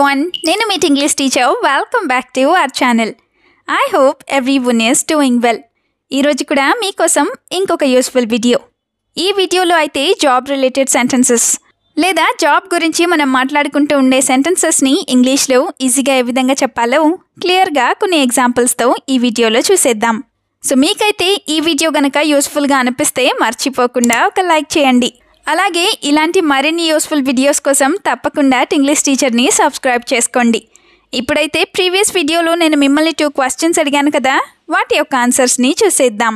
One నేను meet English teacher welcome back to our channel I hope everyone is doing well ఈరోజు కూడా మీకోసం ఇంకొక useful video ఈ వీడియోలో అయితే జాబ్ రిలేటెడ్ సెంటెన్సెస్ లేదా జాబ్ గురించి మనం మాట్లాడుకుంటూ ఉండే సెంటెన్సెస్ని ఇంగ్లీష్లో ఈజీగా ఏ విధంగా చెప్పాలో క్లియర్గా కొన్ని ఎగ్జాంపుల్స్తో ఈ వీడియోలో చూసేద్దాం సో మీకైతే ఈ వీడియో కనుక యూస్ఫుల్గా అనిపిస్తే మర్చిపోకుండా ఒక లైక్ చేయండి అలాగే ఇలాంటి మరిన్ని యూస్ఫుల్ వీడియోస్ కోసం తప్పకుండా ఇంగ్లీష్ టీచర్ని సబ్స్క్రైబ్ చేసుకోండి ఇప్పుడైతే ప్రీవియస్ వీడియోలో నేను మిమ్మల్ని టూ క్వశ్చన్స్ అడిగాను కదా వాటి యొక్క ఆన్సర్స్ని చూసేద్దాం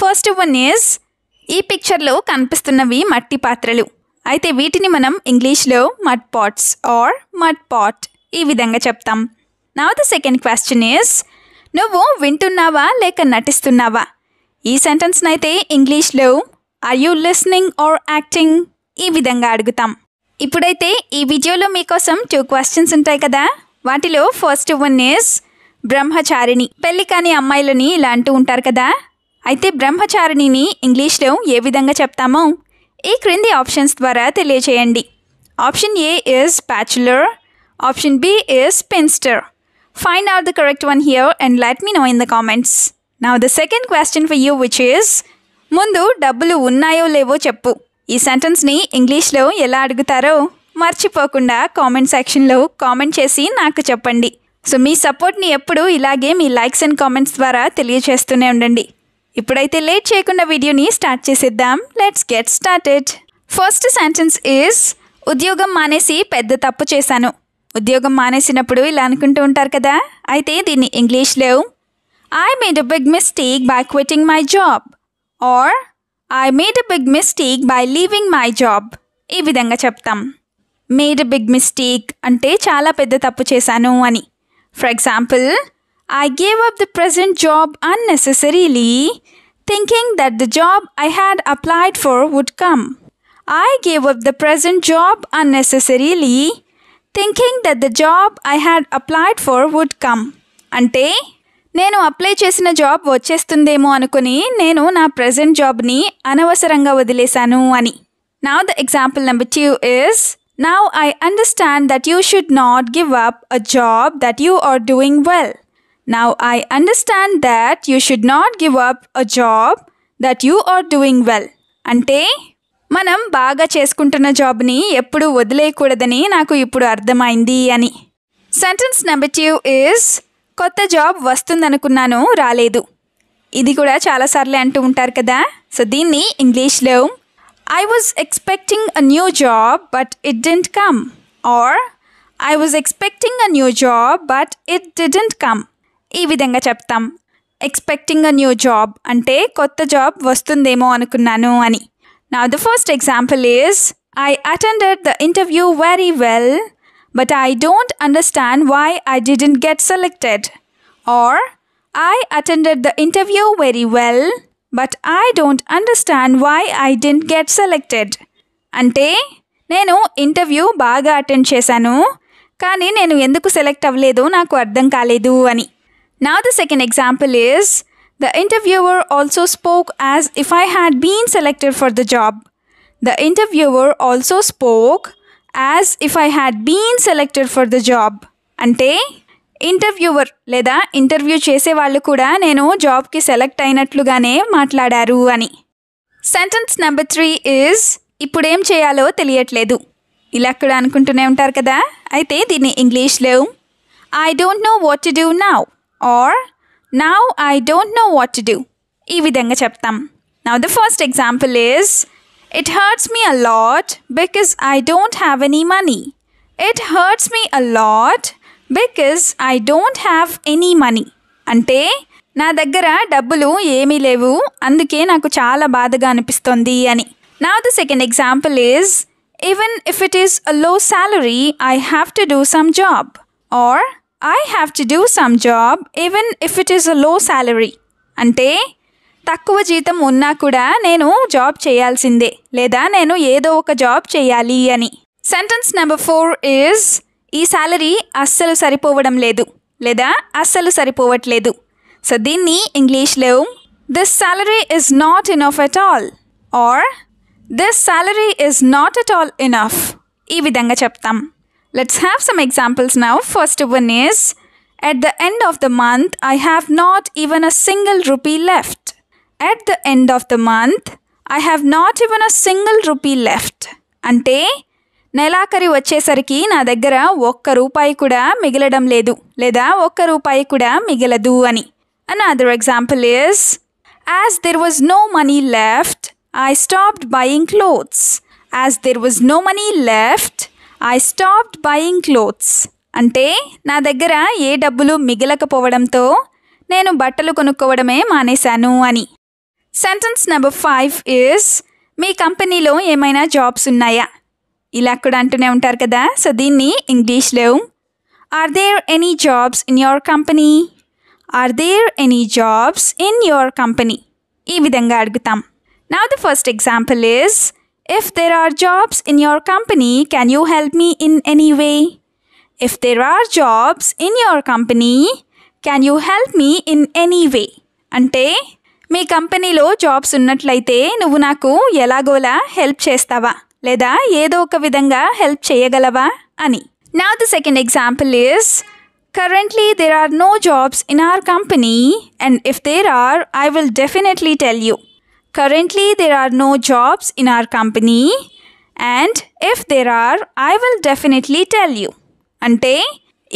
ఫస్ట్ వన్ ఇస్ ఈ పిక్చర్లో కనిపిస్తున్నవి మట్టి పాత్రలు అయితే వీటిని మనం ఇంగ్లీష్లో mud pots or mud pot ఈ విధంగా చెప్తాం now the second question is నువ్వు వింటున్నావా లేక నటిస్తున్నావా ఈ సెంటెన్స్నైతే ఇంగ్లీష్లో are you listening or acting ఈ విధంగా అడుగుతాం ఇప్పుడైతే ఈ వీడియోలో మీకోసం టూ క్వశ్చన్స్ ఉంటాయి కదా వాటిలో ఫస్ట్ వన్ ఇస్ బ్రహ్మచారిణి పెళ్లి కాని అమ్మాయిలని ఇలా అంటూ ఉంటారు కదా అయితే బ్రహ్మచారిణిని ఇంగ్లీష్లో ఏ విధంగా చెప్తామో ఈ క్రింది ఆప్షన్స్ ద్వారా తెలియచేయండి option A is bachelor option B is spinster find out the correct one here and let me know in the comments now the second question for you which is ముందు డబ్బులు ఉన్నాయో లేవో చెప్పు ఈ సెంటెన్స్ని ఇంగ్లీష్లో ఎలా అడుగుతారో మర్చిపోకుండా కామెంట్ సెక్షన్లో కామెంట్ చేసి నాకు చెప్పండి సో మీ సపోర్ట్ని ఎప్పుడు ఇలాగే మీ లైక్స్ అండ్ కామెంట్స్ ద్వారా తెలియచేస్తూనే ఉండండి ఇప్పుడైతే లేట్ చేయకుండా వీడియోని స్టార్ట్ చేసేద్దాం let's get started first sentence is ఉద్యోగం మానేసి పెద్ద తప్పు చేశాను ఉద్యోగం మానేసినప్పుడు ఇలా అనుకుంటూ ఉంటారు కదా అయితే దీన్ని ఇంగ్లీష్లో I made a big mistake by quitting my job or I made a big mistake by leaving my job ఈ విధంగా చెప్తాం మేడ్ బిగ్ మిస్టేక్ అంటే చాలా పెద్ద తప్పు చేశాను అని for example I gave up the present job unnecessarily thinking that the job I had applied for would come I gave up the present job unnecessarily thinking that the job I had applied for would come అంటే నేను apply చేసిన job వచ్చేస్తుందేమో అనుకుని నేను నా present జాబ్ని అనవసరంగా వదిలేశాను అని నా the example number two is now I understand that you should not give up a job that you are doing well now I understand that you should not give up a job that you are doing well అంటే మనం బాగా చేసుకుంటున్న జాబ్ని ఎప్పుడూ వదిలేయకూడదని నాకు ఇప్పుడు అర్థమైంది అని సెంటెన్స్ నెంబర్ టూ ఇస్ కొత్త జాబ్ వస్తుందనుకున్నాను రాలేదు ఇది కూడా చాలాసార్లు అంటూ ఉంటారు కదా సో దీన్ని ఇంగ్లీష్లో I was expecting a new job but it didn't come or I was expecting a new job but it didn't come ఈ విధంగా చెప్తాం ఎక్స్పెక్టింగ్ అ న్యూ జాబ్ అంటే కొత్త జాబ్ వస్తుందేమో అనుకున్నాను అని నా the first example is I attended the interview very well but I don't understand why I didn't get selected. Or, I attended the interview very well, but I don't understand why I didn't get selected. Ante, nenu interview baga attend chesanu, kani nenu yenduku select avledu naku ardhang kaledu ani. Now the second example is, the interviewer also spoke as if I had been selected for the job. The interviewer also spoke as if I had been selected for the job అంటే interviewer లేదా interview చేసే వాళ్ళు కూడా నేను జాబ్కి select అయినట్లుగానే మాట్లాడారు అని sentence number three is ఇప్పుడేం చేయాలో తెలియట్లేదు ఇలా కూడా అనుకుంటూనే ఉంటారు కదా అయితే దీన్ని ఇంగ్లీష్లో I don't know what to do now or now I don't know what to do ఈ విధంగా చెప్తాం now the first example is It hurts me a lot because I don't have any money. It hurts me a lot because I don't have any money. అంటే నా దగ్గర డబ్బులు ఏమీ లేవు అందుకే నాకు చాలా బాధగా అనిపిస్తుంది అని నా the second example is even if it is a low salary I have to do some job or I have to do some job even if it is a low salary అంటే తక్కువ జీతం ఉన్నా కూడా నేను job చేయాల్సిందే లేదా నేను ఏదో ఒక జాబ్ చేయాలి అని సెంటెన్స్ నెంబర్ ఫోర్ ఈజ్ ఈ శాలరీ అస్సలు సరిపోవడం లేదు లేదా అస్సలు సరిపోవట్లేదు సో దీన్ని ఇంగ్లీష్లో this salary is not enough at all or this salary is not at all enough ఈ విధంగా చెప్తాం let's have some examples now first one is at the end of the month I have not even a single rupee left at the end of the month I have not even a single rupee left అంటే నెలాఖరి వచ్చేసరికి నా దగ్గర ఒక్క రూపాయి కూడా మిగలడం లేదు లేదా ఒక్క రూపాయి కూడా మిగలదు అని another example is as there was no money left I stopped buying clothes as there was no money left I stopped buying clothes అంటే నా దగ్గర ఏ డబ్బులు మిగలకపోవడంతో నేను బట్టలు కొనుక్కోవడమే మానేశాను అని సెంటెన్స్ నెంబర్ ఫైవ్ ఇస్ మీ కంపెనీలో ఏమైనా జాబ్స్ ఉన్నాయా ఇలా కూడా అంటూనే ఉంటారు కదా సో దీన్ని ఇంగ్లీష్లో are there any jobs in your company are there any jobs in your company ఈ విధంగా అడుగుతాం now the first example is if there are jobs in your company can you help me in any way if there are jobs in your company can you help me in any way అంటే మీ కంపెనీలో jobs ఉన్నట్లయితే నువ్వు నాకు ఎలాగోలా help చేస్తావా లేదా ఏదో ఒక విధంగా హెల్ప్ చేయగలవా అని నా the second example is currently there are no jobs in our company and if there are i will definitely tell you currently there are no jobs in our company and if there are i will definitely tell you అంటే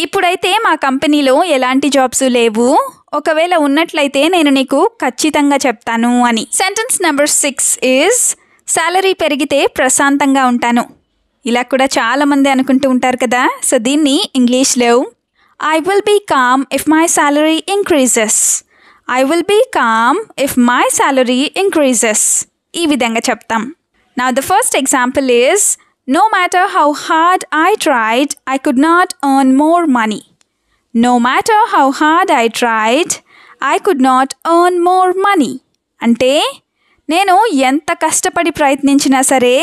ఇప్పుడైతే మా కంపెనీలో ఎలాంటి jobs లేవు ఒకవేళ ఉన్నట్లయితే నేను నీకు ఖచ్చితంగా చెప్తాను అని sentence number six is salary పెరిగితే ప్రశాంతంగా ఉంటాను ఇలా కూడా చాలామంది అనుకుంటూ ఉంటారు కదా సో దీన్ని ఇంగ్లీష్లో I will be calm if my salary increases I will be calm if my salary increases ఈ విధంగా చెప్తాం now the first example is no matter how hard I tried I could not earn more money No matter how hard I tried, I could not earn more money. అంటే నేను ఎంత కష్టపడి ప్రయత్నించినా సరే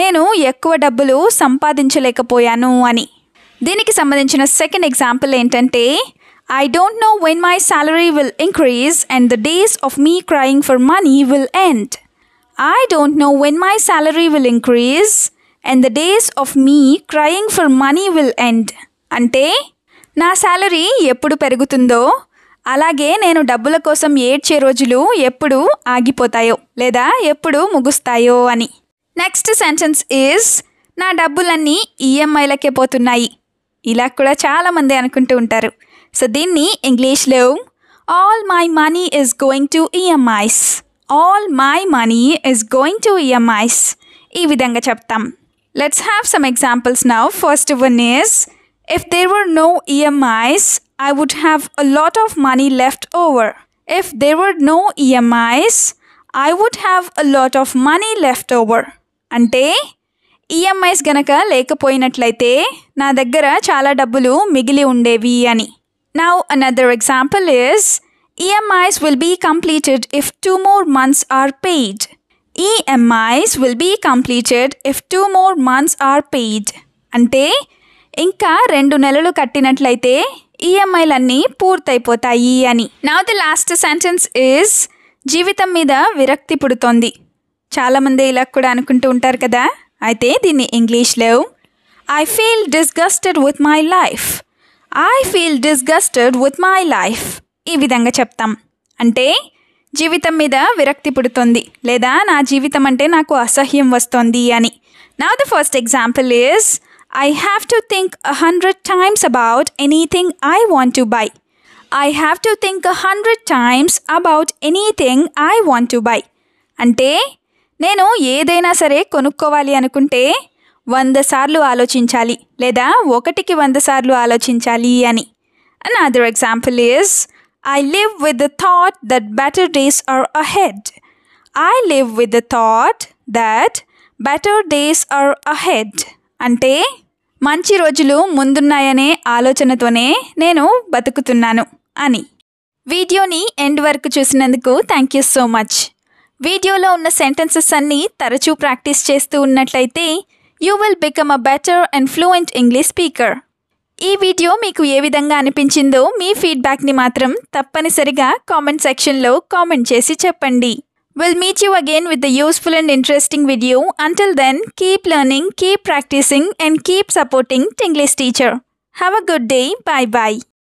నేను ఎక్కువ డబ్బులు సంపాదించలేకపోయాను అని దీనికి సంబంధించిన సెకండ్ ఎగ్జాంపుల్ ఏంటంటే I don't know when my salary will increase and the days of me crying for money will end I don't know when my salary will increase and the days of me crying for money will end అంటే నా salary ఎప్పుడు పెరుగుతుందో అలాగే నేను డబ్బుల కోసం ఏడ్చే రోజులు ఎప్పుడు ఆగిపోతాయో లేదా ఎప్పుడు ముగుస్తాయో అని నెక్స్ట్ సెంటెన్స్ ఈజ్ నా డబ్బులన్నీ ఈఎంఐలకే e పోతున్నాయి ఇలా కూడా చాలామంది అనుకుంటూ ఉంటారు సో దీన్ని ఇంగ్లీష్లో all my money is going to EMIs all my money is going to EMIs ఈ విధంగా చెప్తాం let's have some examples now first one is If there were no EMIs, I would have a lot of money left over. If there were no EMIs, I would have a lot of money left over. And EMIs ganaka lake na daggara chala dabulu migili undevi ani. Now another example is EMIs will be completed if two more months are paid. EMIs will be completed if two more months are paid. అంటే ఇంకా రెండు నెలలు కట్టినట్లయితే ఈఎంఐలన్నీ పూర్తయిపోతాయి అని నా the last sentence is జీవితం మీద విరక్తి పుడుతోంది చాలామంది ఇలా కూడా అనుకుంటూ ఉంటారు కదా అయితే దీన్ని ఇంగ్లీష్లో I feel disgusted with my life I feel disgusted with my life ఈ విధంగా చెప్తాం అంటే జీవితం మీద విరక్తి పుడుతుంది లేదా నా జీవితం అంటే నాకు అసహ్యం వస్తుంది అని నా the first example is I have to think a hundred times about anything I want to buy. I have to think a hundred times about anything I want to buy అంటే నేను ఏదైనా సరే కొనుక్కోవాలి అనుకుంటే వంద సార్లు ఆలోచించాలి లేదా ఒకటికి వంద సార్లు ఆలోచించాలి అని another example is I live with the thought that better days are ahead I live with the thought that better days are ahead అంటే మంచి రోజులు ముందున్నాయనే ఆలోచనతోనే నేను బతుకుతున్నాను అని వీడియోని ఎండ్ వరకు చూసినందుకు థ్యాంక్ యూ సో మచ్ వీడియోలో ఉన్న సెంటెన్సెస్ అన్నీ తరచూ ప్రాక్టీస్ చేస్తూ ఉన్నట్లయితే you will become a better and fluent English speaker ఈ వీడియో మీకు ఏ విధంగా అనిపించిందో మీ ఫీడ్బ్యాక్ని మాత్రం తప్పనిసరిగా కామెంట్ సెక్షన్లో కామెంట్ చేసి చెప్పండి We'll meet you again with a useful and interesting video. Until then, keep learning, keep practicing and keep supporting Tinglish Teacher. Have a good day. Bye-bye.